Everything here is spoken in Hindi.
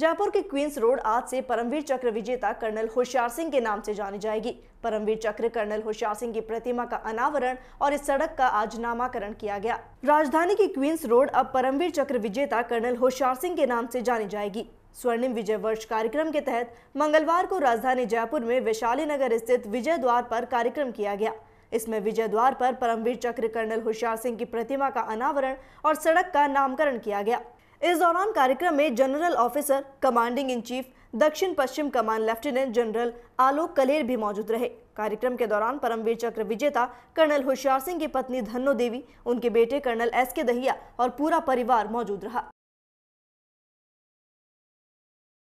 जयपुर के क्वींस रोड आज से परमवीर चक्र विजेता कर्नल होशियार सिंह के नाम से जानी जाएगी परमवीर चक्र कर्नल होशियार सिंह की प्रतिमा का अनावरण और इस सड़क का आज नामाकरण किया गया राजधानी की क्वींस रोड अब परमवीर चक्र विजेता कर्नल होशियार सिंह के नाम से जानी जाएगी स्वर्णिम विजय वर्ष कार्यक्रम के तहत मंगलवार को राजधानी जयपुर में वैशाली नगर स्थित विजय द्वार पर कार्यक्रम किया गया इसमें विजय द्वार पर परमवीर चक्र कर्नल होशियार सिंह की प्रतिमा का अनावरण और सड़क का नामकरण किया गया इस दौरान कार्यक्रम में general officer commanding in chief दक्षिण पश्चिम कमान लेफ्टिनेंट जनरल आलोक कलेर भी मौजूद रहे कार्यक्रम के दौरान परमवीर चक्र विजेता कर्नल होशियार सिंह की पत्नी धन्नो देवी उनके बेटे कर्नल एस के दहिया और पूरा परिवार मौजूद रहा